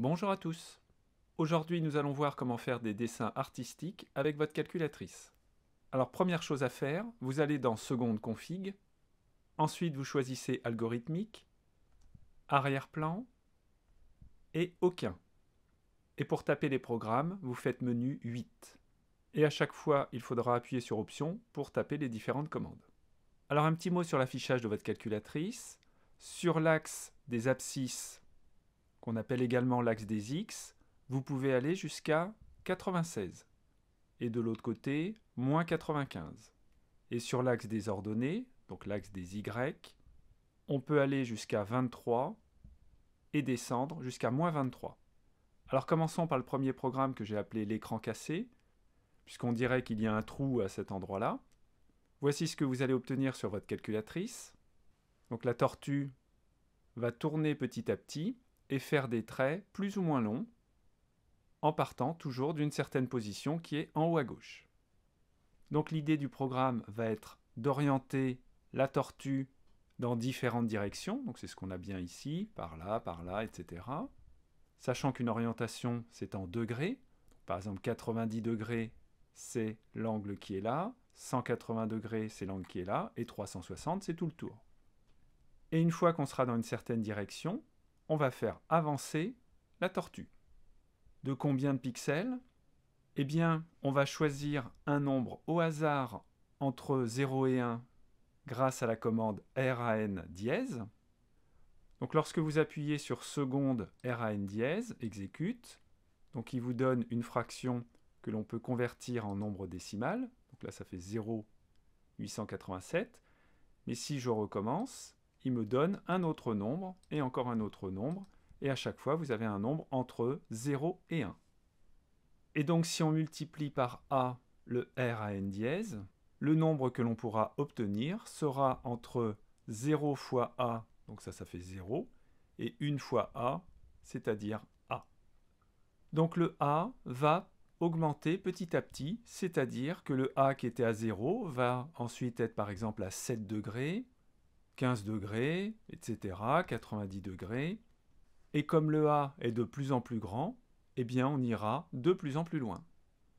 Bonjour à tous Aujourd'hui nous allons voir comment faire des dessins artistiques avec votre calculatrice. Alors première chose à faire, vous allez dans Seconde config, ensuite vous choisissez Algorithmique, Arrière-plan et Aucun. Et pour taper les programmes, vous faites menu 8. Et à chaque fois, il faudra appuyer sur Option pour taper les différentes commandes. Alors un petit mot sur l'affichage de votre calculatrice. Sur l'axe des abscisses, on appelle également l'axe des X, vous pouvez aller jusqu'à 96. Et de l'autre côté, moins 95. Et sur l'axe des ordonnées, donc l'axe des Y, on peut aller jusqu'à 23 et descendre jusqu'à moins 23. Alors commençons par le premier programme que j'ai appelé l'écran cassé, puisqu'on dirait qu'il y a un trou à cet endroit-là. Voici ce que vous allez obtenir sur votre calculatrice. Donc la tortue va tourner petit à petit et faire des traits plus ou moins longs en partant toujours d'une certaine position qui est en haut à gauche. Donc l'idée du programme va être d'orienter la tortue dans différentes directions, donc c'est ce qu'on a bien ici, par là, par là, etc. Sachant qu'une orientation, c'est en degrés, par exemple 90 degrés, c'est l'angle qui est là, 180 degrés, c'est l'angle qui est là, et 360, c'est tout le tour. Et une fois qu'on sera dans une certaine direction, on va faire avancer la tortue. De combien de pixels Eh bien, on va choisir un nombre au hasard entre 0 et 1 grâce à la commande RAN dièse. Donc lorsque vous appuyez sur seconde RAN dièse, exécute, donc il vous donne une fraction que l'on peut convertir en nombre décimal. Donc là ça fait 0,887. Mais si je recommence, me donne un autre nombre et encore un autre nombre. Et à chaque fois, vous avez un nombre entre 0 et 1. Et donc, si on multiplie par A le R à n dièse, le nombre que l'on pourra obtenir sera entre 0 fois A, donc ça, ça fait 0, et 1 fois A, c'est-à-dire A. Donc le A va augmenter petit à petit, c'est-à-dire que le A qui était à 0 va ensuite être par exemple à 7 degrés, 15 degrés, etc., 90 degrés. Et comme le A est de plus en plus grand, eh bien on ira de plus en plus loin.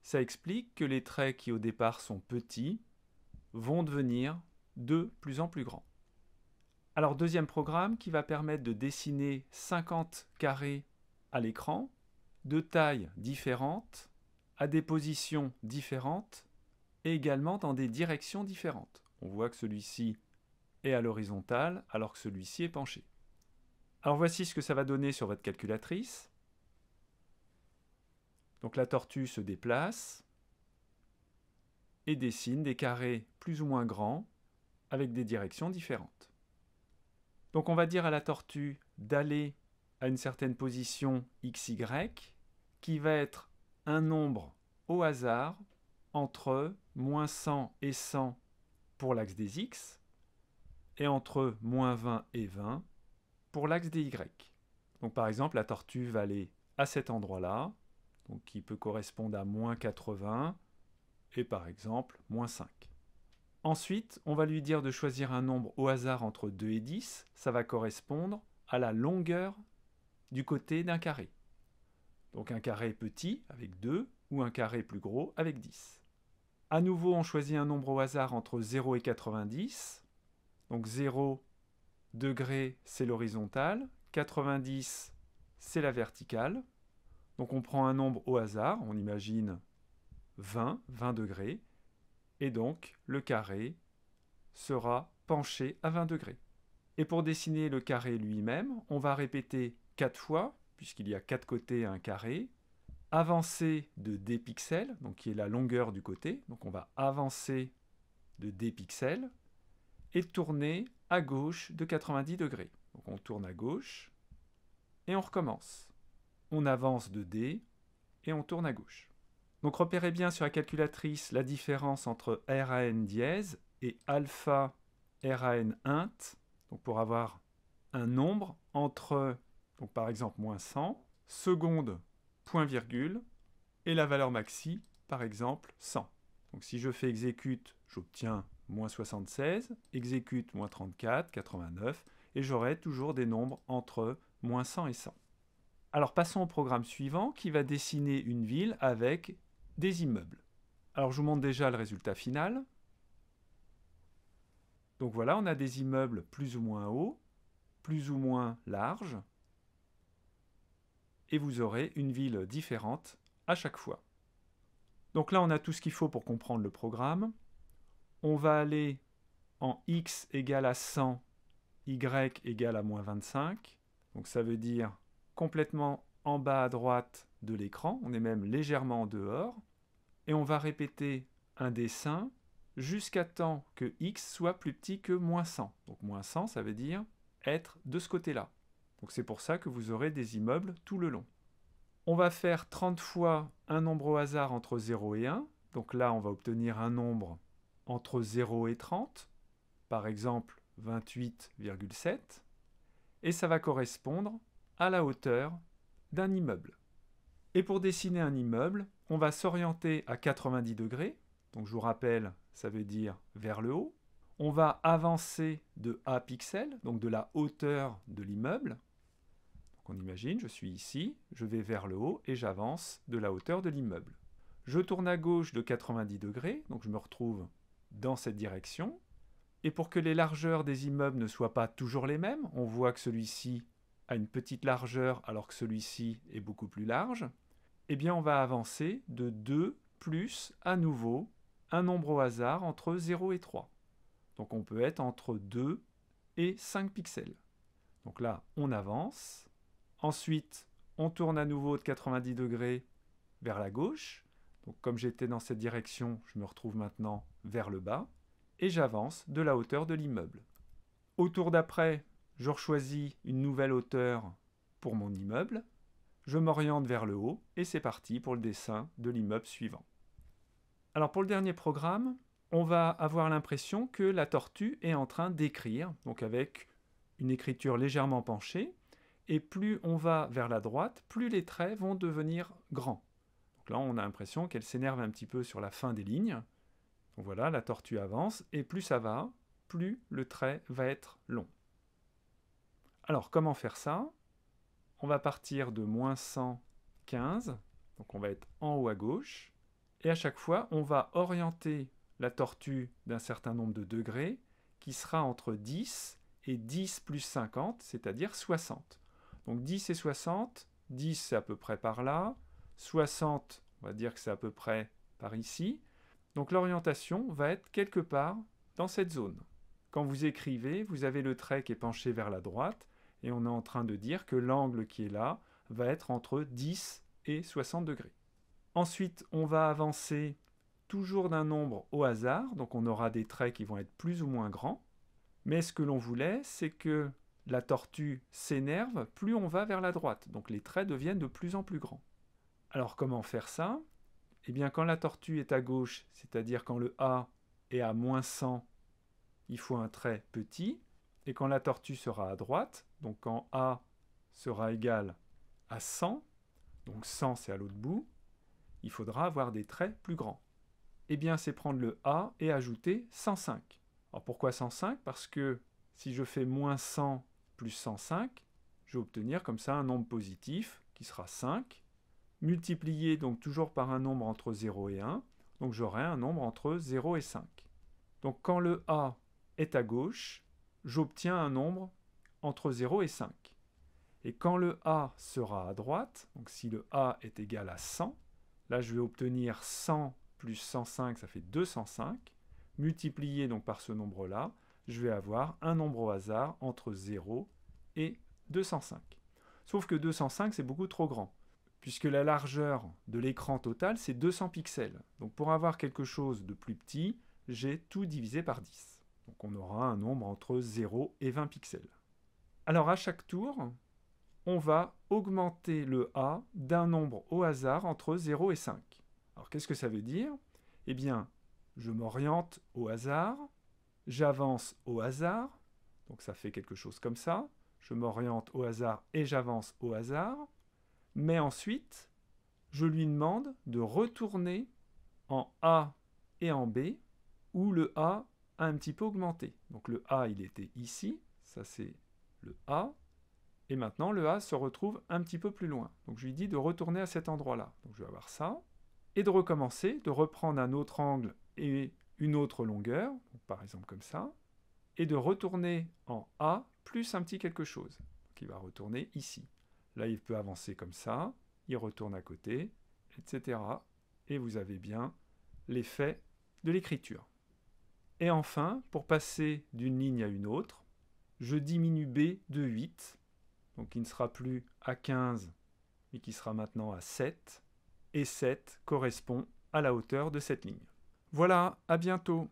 Ça explique que les traits qui au départ sont petits vont devenir de plus en plus grands. Alors deuxième programme qui va permettre de dessiner 50 carrés à l'écran, de tailles différentes, à des positions différentes, et également dans des directions différentes. On voit que celui-ci et à l'horizontale alors que celui-ci est penché. Alors voici ce que ça va donner sur votre calculatrice. Donc la tortue se déplace et dessine des carrés plus ou moins grands avec des directions différentes. Donc on va dire à la tortue d'aller à une certaine position xy qui va être un nombre au hasard entre moins 100 et 100 pour l'axe des x et entre moins 20 et 20 pour l'axe des Y. Donc par exemple, la tortue va aller à cet endroit-là, donc qui peut correspondre à moins 80 et par exemple moins 5. Ensuite, on va lui dire de choisir un nombre au hasard entre 2 et 10, ça va correspondre à la longueur du côté d'un carré. Donc un carré petit avec 2 ou un carré plus gros avec 10. A nouveau, on choisit un nombre au hasard entre 0 et 90, donc 0 degré, c'est l'horizontale. 90, c'est la verticale. Donc on prend un nombre au hasard, on imagine 20, 20 degrés. Et donc le carré sera penché à 20 degrés. Et pour dessiner le carré lui-même, on va répéter 4 fois, puisqu'il y a 4 côtés à un carré, avancer de d pixels, donc qui est la longueur du côté, donc on va avancer de d pixels, et tourner à gauche de 90 degrés. Donc on tourne à gauche et on recommence. On avance de D et on tourne à gauche. Donc repérez bien sur la calculatrice la différence entre RAN dièse et alpha RAN int, donc pour avoir un nombre entre, donc par exemple, moins 100, seconde, point virgule, et la valeur maxi, par exemple, 100. Donc si je fais exécute, j'obtiens moins 76, exécute moins 34, 89, et j'aurai toujours des nombres entre moins 100 et 100. Alors passons au programme suivant qui va dessiner une ville avec des immeubles. Alors je vous montre déjà le résultat final. Donc voilà, on a des immeubles plus ou moins hauts, plus ou moins larges, et vous aurez une ville différente à chaque fois. Donc là, on a tout ce qu'il faut pour comprendre le programme on va aller en x égale à 100, y égale à moins 25. Donc ça veut dire complètement en bas à droite de l'écran, on est même légèrement en dehors. Et on va répéter un dessin jusqu'à temps que x soit plus petit que moins 100. Donc moins 100, ça veut dire être de ce côté-là. Donc c'est pour ça que vous aurez des immeubles tout le long. On va faire 30 fois un nombre au hasard entre 0 et 1. Donc là, on va obtenir un nombre entre 0 et 30, par exemple 28,7, et ça va correspondre à la hauteur d'un immeuble. Et pour dessiner un immeuble, on va s'orienter à 90 degrés, donc je vous rappelle, ça veut dire vers le haut. On va avancer de A pixels, donc de la hauteur de l'immeuble. On imagine, je suis ici, je vais vers le haut et j'avance de la hauteur de l'immeuble. Je tourne à gauche de 90 degrés, donc je me retrouve dans cette direction. Et pour que les largeurs des immeubles ne soient pas toujours les mêmes, on voit que celui-ci a une petite largeur alors que celui-ci est beaucoup plus large, eh bien on va avancer de 2 plus à nouveau un nombre au hasard entre 0 et 3. Donc on peut être entre 2 et 5 pixels. Donc là, on avance. Ensuite, on tourne à nouveau de 90 degrés vers la gauche. Donc comme j'étais dans cette direction, je me retrouve maintenant vers le bas et j'avance de la hauteur de l'immeuble. Au tour d'après, je choisis une nouvelle hauteur pour mon immeuble, je m'oriente vers le haut et c'est parti pour le dessin de l'immeuble suivant. Alors pour le dernier programme, on va avoir l'impression que la tortue est en train d'écrire, donc avec une écriture légèrement penchée, et plus on va vers la droite, plus les traits vont devenir grands. Donc là, on a l'impression qu'elle s'énerve un petit peu sur la fin des lignes, voilà, la tortue avance, et plus ça va, plus le trait va être long. Alors comment faire ça On va partir de moins 115, donc on va être en haut à gauche, et à chaque fois on va orienter la tortue d'un certain nombre de degrés, qui sera entre 10 et 10 plus 50, c'est-à-dire 60. Donc 10 et 60, 10 c'est à peu près par là, 60 on va dire que c'est à peu près par ici, donc l'orientation va être quelque part dans cette zone. Quand vous écrivez, vous avez le trait qui est penché vers la droite, et on est en train de dire que l'angle qui est là va être entre 10 et 60 degrés. Ensuite, on va avancer toujours d'un nombre au hasard, donc on aura des traits qui vont être plus ou moins grands. Mais ce que l'on voulait, c'est que la tortue s'énerve plus on va vers la droite, donc les traits deviennent de plus en plus grands. Alors comment faire ça eh bien quand la tortue est à gauche, c'est-à-dire quand le A est à moins 100, il faut un trait petit, et quand la tortue sera à droite, donc quand A sera égal à 100, donc 100 c'est à l'autre bout, il faudra avoir des traits plus grands. Eh bien c'est prendre le A et ajouter 105. Alors pourquoi 105 Parce que si je fais moins 100 plus 105, je vais obtenir comme ça un nombre positif qui sera 5, multiplié donc toujours par un nombre entre 0 et 1, donc j'aurai un nombre entre 0 et 5. Donc quand le A est à gauche, j'obtiens un nombre entre 0 et 5. Et quand le A sera à droite, donc si le A est égal à 100, là je vais obtenir 100 plus 105, ça fait 205, multiplié donc par ce nombre-là, je vais avoir un nombre au hasard entre 0 et 205. Sauf que 205 c'est beaucoup trop grand puisque la largeur de l'écran total, c'est 200 pixels. Donc pour avoir quelque chose de plus petit, j'ai tout divisé par 10. Donc on aura un nombre entre 0 et 20 pixels. Alors à chaque tour, on va augmenter le A d'un nombre au hasard entre 0 et 5. Alors qu'est-ce que ça veut dire Eh bien, je m'oriente au hasard, j'avance au hasard, donc ça fait quelque chose comme ça, je m'oriente au hasard et j'avance au hasard, mais ensuite, je lui demande de retourner en A et en B, où le A a un petit peu augmenté. Donc le A, il était ici, ça c'est le A, et maintenant le A se retrouve un petit peu plus loin. Donc je lui dis de retourner à cet endroit-là. Donc je vais avoir ça, et de recommencer, de reprendre un autre angle et une autre longueur, par exemple comme ça, et de retourner en A plus un petit quelque chose. qui va retourner ici. Là, il peut avancer comme ça, il retourne à côté, etc. Et vous avez bien l'effet de l'écriture. Et enfin, pour passer d'une ligne à une autre, je diminue B de 8, donc il ne sera plus à 15, mais qui sera maintenant à 7, et 7 correspond à la hauteur de cette ligne. Voilà, à bientôt